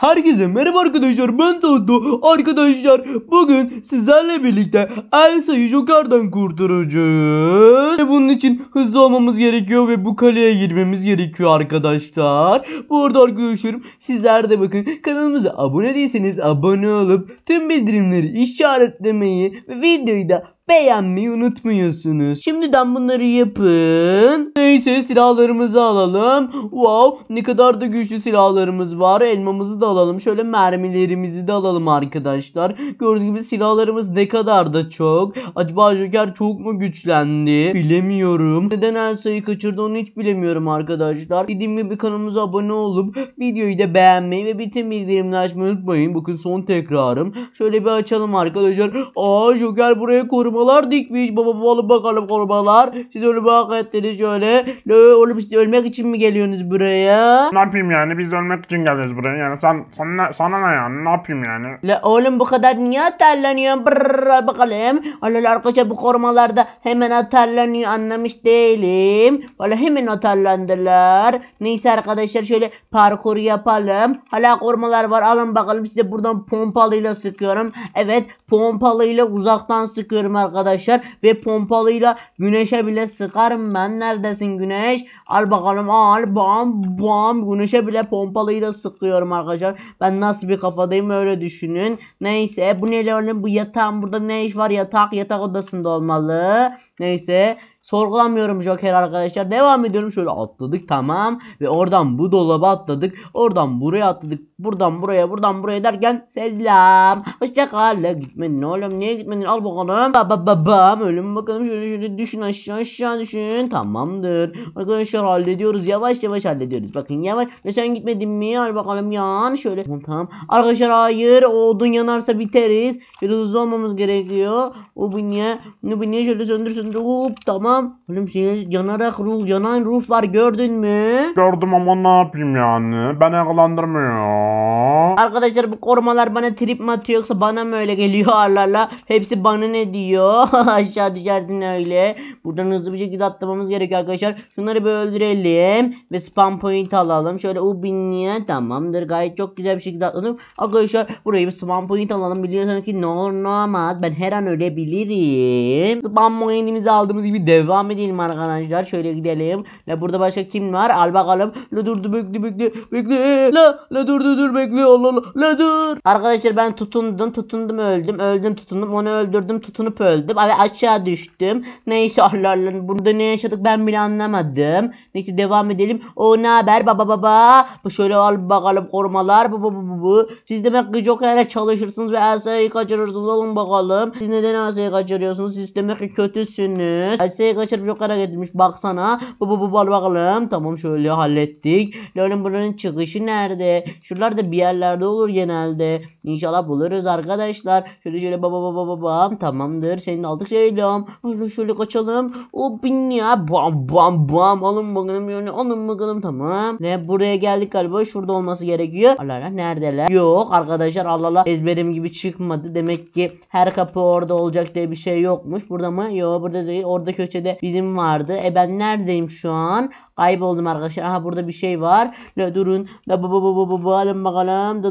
Herkese merhaba arkadaşlar ben Toto. Arkadaşlar bugün sizlerle birlikte Elsa'yı Joker'dan kurtaracağız. Ve bunun için hızlı olmamız gerekiyor ve bu kaleye girmemiz gerekiyor arkadaşlar. Bu arada arkadaşlarım sizler de bakın kanalımıza abone değilseniz abone olup tüm bildirimleri işaretlemeyi ve videoyu da beğenmeyi unutmuyorsunuz. Şimdiden bunları yapın. Neyse silahlarımızı alalım. Wow ne kadar da güçlü silahlarımız var. Elmamızı da alalım. Şöyle mermilerimizi de alalım arkadaşlar. Gördüğünüz gibi silahlarımız ne kadar da çok. Acaba Joker çok mu güçlendi? Bilemiyorum. Neden her sayı kaçırdı onu hiç bilemiyorum arkadaşlar. Dediğim gibi kanalımıza abone olup videoyu da beğenmeyi ve bütün bildirimleri açmayı unutmayın. Bakın son tekrarım. Şöyle bir açalım arkadaşlar. Aa Joker buraya koruma kurbalar dikmiş. Baba oğlum bakalım kurbalar. Siz ölüme hak ettiniz şöyle. Ne oğlum siz ölmek için mi geliyorsunuz buraya? Ne yapayım yani biz ölmek için geliyoruz buraya. Yani sen, sana sana ne yani ne yapayım yani? La oğlum bu kadar niye atarlanıyorsun? Brrr, bakalım. Allah arkadaşlar bu korumalarda hemen atarlanıyor anlamış değilim. Valla hemen atarlandılar. Neyse arkadaşlar şöyle parkur yapalım. Hala korumalar var alın bakalım size buradan pompalıyla sıkıyorum. Evet Pompalıyla uzaktan sıkıyorum arkadaşlar. Ve pompalıyla güneşe bile sıkarım ben. Neredesin güneş? Al bakalım al bam bam. Güneşe bile pompalıyla sıkıyorum arkadaşlar. Ben nasıl bir kafadayım öyle düşünün. Neyse bu neyle oğlum bu yatağım burada ne iş var yatak yatak odasında olmalı. Neyse Sorgulamıyorum Joker arkadaşlar. Devam ediyorum. Şöyle atladık tamam. Ve oradan bu dolaba atladık. Oradan buraya atladık. Buradan buraya buradan buraya derken selam. Hoşçakal. Gitmedin oğlum. Niye gitmedin? Al bakalım. Baba babam. Ölüm bakalım. Şöyle şöyle düşün aşağı aşağı düşün. Tamamdır. Arkadaşlar hallediyoruz. Yavaş yavaş hallediyoruz. Bakın yavaş. Ve sen gitmedin mi? Al bakalım yan. Şöyle. Tamam tamam. Arkadaşlar hayır. O odun yanarsa biteriz. Şöyle hızlı olmamız gerekiyor. O bu niye? Bu niye? Şöyle söndür söndür. Hop tamam. Adam oğlum siz yanarak ruh yanan ruh var gördün mü? Gördüm ama ne yapayım yani? Ben akıllandırmıyor. Arkadaşlar bu korumalar bana trip mi atıyor yoksa bana mı öyle geliyor arlarla? Hepsi bana ne diyor? Aşağı düşersin öyle. Buradan hızlı bir şekilde atlamamız gerekiyor arkadaşlar. Şunları bir öldürelim. Ve spam point alalım. Şöyle u binliğe tamamdır. Gayet çok güzel bir şekilde atladım. Arkadaşlar burayı bir spam point alalım. Biliyorsunuz ki ne olur ne olmaz. Ben her an ölebilirim. Spam pointimizi aldığımız gibi dev Devam edelim arkadaşlar. Şöyle gidelim. La burada başka kim var? Al bakalım. La durdu bekle bekle bekle. La la durdu dur bekle. Allah Allah. La dur. Arkadaşlar ben tutundum tutundum öldüm. Öldüm tutundum. Onu öldürdüm tutunup öldüm. Abi aşağı düştüm. Neyse Allah Allah. Burada ne yaşadık ben bile anlamadım. Neyse devam edelim. O ne haber baba baba. Şöyle al bakalım korumalar. Bu bu bu bu. Siz demek ki Joker'e çalışırsınız ve Elsa'yı kaçırırsınız. Alın bakalım. Siz neden Elsa'yı kaçırıyorsunuz? Siz demek ki kötüsünüz. Elsa'yı Buraya kaçırıp yukarı getirmiş. Baksana. Bu bu bu bal bakalım. Tamam şöyle hallettik. Lolin buranın çıkışı nerede? da bir yerlerde olur genelde. İnşallah buluruz arkadaşlar. Şöyle şöyle baba baba babam. Tamamdır. Senin aldık şeylam. Şöyle şöyle kaçalım. O bin ya. Bam bam bam. Alın bakalım yani. Alın bakalım. Tamam. Ne buraya geldik galiba. Şurada olması gerekiyor. Allah Allah neredeler? Yok arkadaşlar Allah Allah ezberim gibi çıkmadı. Demek ki her kapı orada olacak diye bir şey yokmuş. Burada mı? Yok burada değil. Orada köşe köşede bizim vardı. E ben neredeyim şu an? Ayıp oldum arkadaşlar. Aha burada bir şey var. La durun. La bu bu bu bu bu bu alın bakalım.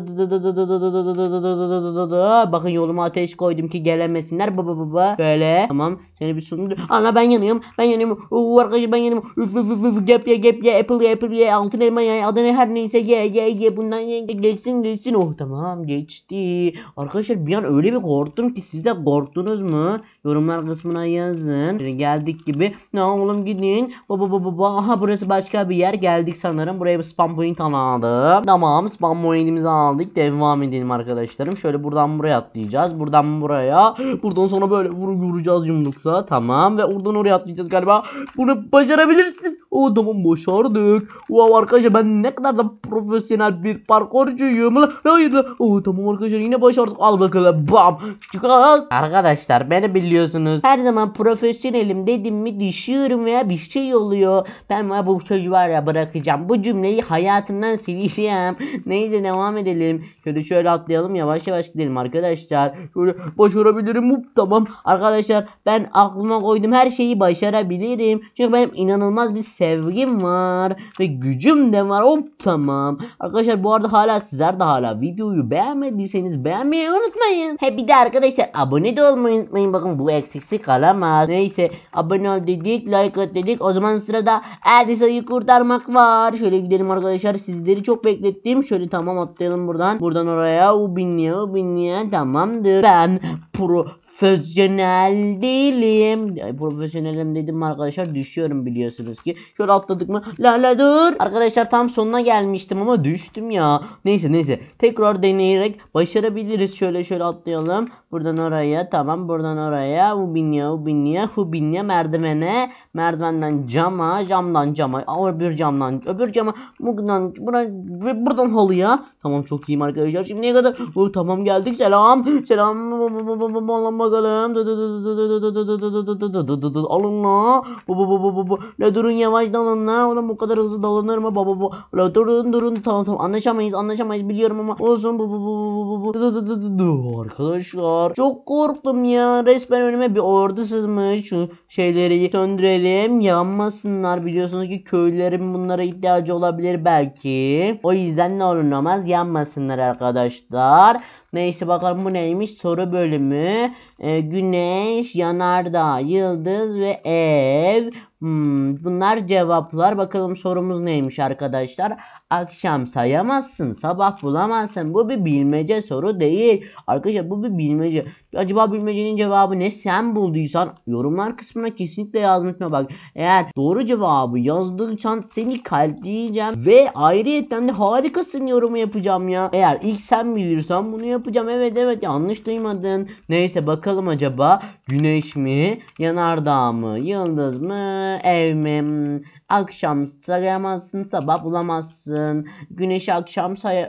Bakın yoluma ateş koydum ki gelemesinler. Bu bu bu bu. Böyle. Tamam. Seni bir sundu. Ana ben yanıyorum. Ben yanıyorum. Oo arkadaşlar ben yanıyorum. Üf üf üf üf. Gap ye gap ye. Apple ye apple ye. Altın elma ye. Adını her neyse ye ye ye. Bundan ye. Geçsin geçsin. Oh tamam geçti. Arkadaşlar bir an öyle bir korktum ki siz de korktunuz mu? Yorumlar kısmına yazın. Geldik gibi. Ne oğlum gidin. Baba baba baba. Aha burası Burası başka bir yer. Geldik sanırım. Buraya bir spam point alalım. Tamam spam point'imizi aldık. Devam edelim arkadaşlarım. Şöyle buradan buraya atlayacağız. Buradan buraya. Buradan sonra böyle vur vuracağız yumrukla. Tamam ve oradan oraya atlayacağız galiba. Bunu başarabilirsin. O zaman başardık. Wow arkadaşlar ben ne kadar da profesyonel bir parkurcuyum. Hayır. O tamam arkadaşlar yine başardık. Al bakalım. Bam. Küçük Arkadaşlar beni biliyorsunuz. Her zaman profesyonelim dedim mi düşüyorum veya bir şey oluyor. Ben bu çocuğu var ya bırakacağım. Bu cümleyi hayatımdan sileceğim. Neyse devam edelim. Şöyle şöyle atlayalım yavaş yavaş gidelim arkadaşlar. Şöyle başarabilirim. Hop, tamam. Arkadaşlar ben aklıma koydum her şeyi başarabilirim. Çünkü benim inanılmaz bir sevgim var ve gücüm de var. Hop tamam. Arkadaşlar bu arada hala sizler de hala videoyu beğenmediyseniz beğenmeyi unutmayın. He bir de arkadaşlar abone de olmayı unutmayın. Bakın bu eksiklik kalamaz. Neyse abone ol dedik like at dedik. O zaman sırada Erdisa'yı kurtarmak var. Şöyle gidelim arkadaşlar. Sizleri çok beklettim. Şöyle tamam atlayalım buradan. Buradan oraya. O binliğe o binliğe tamamdır. Ben pro profesyonel değilim. Ya, profesyonelim dedim arkadaşlar düşüyorum biliyorsunuz ki. Şöyle atladık mı? La la dur. Arkadaşlar tam sonuna gelmiştim ama düştüm ya. Neyse neyse. Tekrar deneyerek başarabiliriz. Şöyle şöyle atlayalım. Buradan oraya tamam. Buradan oraya. bu bu Ubinya ubinya hubinya merdivene. Merdivenden cama. Camdan cama. bir camdan öbür cama. Buradan, buradan, buradan halıya. Tamam çok iyiyim arkadaşlar. şimdi ne kadar. Oh, tamam geldik. Selam. Selam. Alın bakalım. Alın la. La durun yavaş dalın la. Ulan bu kadar hızlı dalınır mı? La durun durun. Tamam tamam anlaşamayız anlaşamayız biliyorum ama olsun. Arkadaşlar var. Çok korktum ya. Resmen önüme bir ordu sızmış. Şu şeyleri söndürelim. Yanmasınlar. Biliyorsunuz ki köylerin bunlara ihtiyacı olabilir belki. O yüzden ne olur olmaz yanmasınlar arkadaşlar. Neyse bakalım bu neymiş? Soru bölümü. E, güneş, yanardağ, yıldız ve ev. Hmm, bunlar cevaplar. Bakalım sorumuz neymiş arkadaşlar? Akşam sayamazsın, sabah bulamazsın. Bu bir bilmece soru değil. Arkadaşlar bu bir bilmece. Acaba bilmecenin cevabı ne? Sen bulduysan yorumlar kısmına kesinlikle yazmışma bak. Eğer doğru cevabı yazdıysan seni kalpleyeceğim. Ve ayrıyetten de harikasın yorumu yapacağım ya. Eğer ilk sen bilirsen bunu yap yapacağım. Evet evet yanlış duymadın. Neyse bakalım acaba güneş mi, yanardağ mı, yıldız mı, ev mi? Hmm, akşam sayamazsın, sabah bulamazsın. Güneşi akşam say e,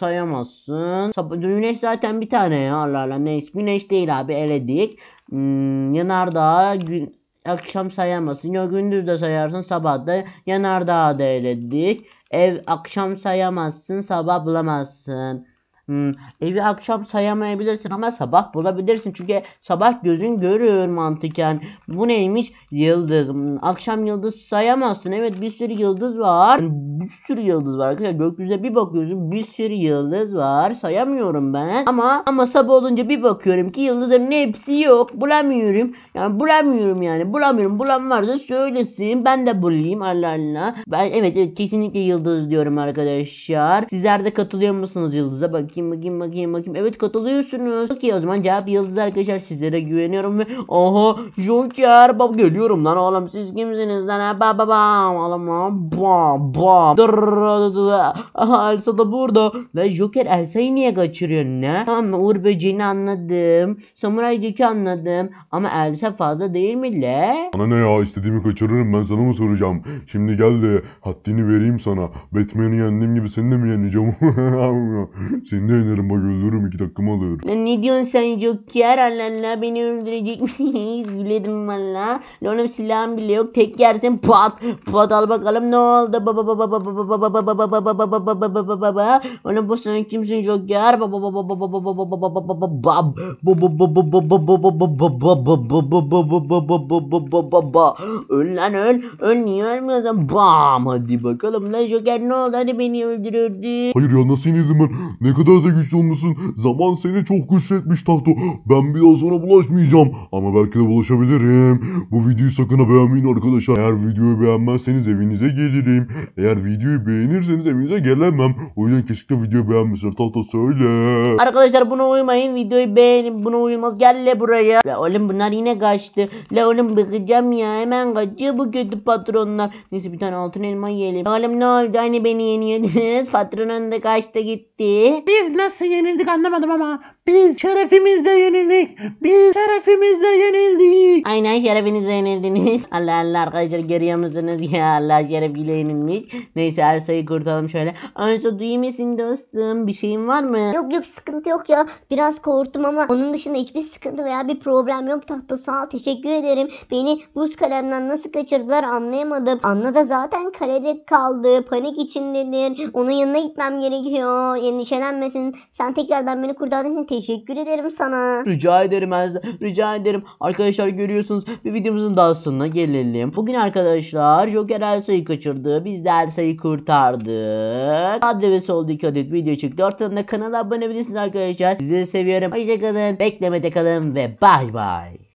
sayamazsın. Sab güneş zaten bir tane ya Allah Allah. Neyse güneş değil abi eledik. Hmm, yanardağ gün akşam sayamazsın. Ya gündüz de sayarsın sabah da yanardağ da eledik. Ev akşam sayamazsın sabah bulamazsın. Hmm, evi akşam sayamayabilirsin ama sabah bulabilirsin. Çünkü sabah gözün görür mantıken. Bu neymiş? Yıldız. Hmm, akşam yıldız sayamazsın. Evet bir sürü yıldız var. Bir sürü yıldız var arkadaşlar. Gökyüzüne bir bakıyorsun bir sürü yıldız var. Sayamıyorum ben. Ama ama sabah olunca bir bakıyorum ki yıldızların hepsi yok. Bulamıyorum. Yani bulamıyorum yani. Bulamıyorum. Bulan varsa söylesin. Ben de bulayım. Allah Allah. Ben evet, evet kesinlikle yıldız diyorum arkadaşlar. Sizler de katılıyor musunuz yıldıza? Bakayım bakayım bakayım bakayım bakayım. Evet katılıyorsunuz. Okey o zaman cevap yıldız arkadaşlar sizlere güveniyorum ve aha Joker bab geliyorum lan oğlum siz kimsiniz lan ba ba ba oğlum ba ba Aha Elsa da burada. Ve Joker Elsa'yı niye kaçırıyor ne? Tamam Uğur böceğini anladım. Samuray Jack'i anladım. Ama Elsa fazla değil mi le? Bana ne ya istediğimi kaçırırım ben sana mı soracağım? Şimdi gel de haddini vereyim sana. Batman'i yendiğim gibi seni de mi yeneceğim? seni ne inerim bak öldürürüm iki dakikamı alıyor. Lan ne diyorsun sen Joker? Allah Allah beni öldürecek miyiz? Gülerim valla. Lan oğlum silahım bile yok. Tek yersin pat. Pat al bakalım ne oldu? Baba baba baba baba baba baba baba baba baba baba baba. Oğlum bu sen kimsin Joker? Baba baba baba baba baba baba baba baba baba Öl lan öl. Öl niye ölmüyorsun? Bam hadi bakalım lan Joker ne oldu? Hadi beni öldürürdü. Hayır ya nasıl inirdim ben? Ne kadar kadar da güçlü olmuşsun. Zaman seni çok güçlü etmiş Tahto. Ben bir daha sana bulaşmayacağım. Ama belki de bulaşabilirim. Bu videoyu sakın ha beğenmeyin arkadaşlar. Eğer videoyu beğenmezseniz evinize gelirim. Eğer videoyu beğenirseniz evinize gelemem. O yüzden kesinlikle videoyu beğenmesinler. Tahto söyle. Arkadaşlar buna uymayın. Videoyu beğenin. Buna uymaz. gelle buraya. La oğlum bunlar yine kaçtı. La oğlum bıkacağım ya. Hemen kaçıyor bu kötü patronlar. Neyse bir tane altın elma yiyelim. Oğlum ne oldu? Hani beni yeniyordunuz. Patronun da kaçtı gitti. Bir biz nasıl yenildik anlamadım ama biz şerefimizle yenildik. Biz şerefimizle yenildik. Aynen şerefinize yenildiniz. Allah Allah arkadaşlar görüyor musunuz? Ya Allah bile yenilmiş. Neyse Ersa'yı kurtalım şöyle. Ersa duymasın dostum. Bir şeyin var mı? Yok yok sıkıntı yok ya. Biraz korktum ama onun dışında hiçbir sıkıntı veya bir problem yok tahta sağ ol, teşekkür ederim. Beni buz kalemden nasıl kaçırdılar anlayamadım. Anla da zaten kalede kaldı. Panik içindedir. Onun yanına gitmem gerekiyor. Endişelenmesin. Sen tekrardan beni kurtardın. Teşekkür ederim sana. Rica ederim Elsa. Rica ederim. Arkadaşlar görüyorsunuz bir videomuzun daha sonuna gelelim. Bugün arkadaşlar Joker Elsa'yı kaçırdı. Biz de Elsa'yı kurtardık. Adlı ve solda iki adet video çıktı. Ortadan kanala abone olabilirsiniz arkadaşlar. Sizleri seviyorum. Hoşçakalın. Beklemede kalın ve bay bay.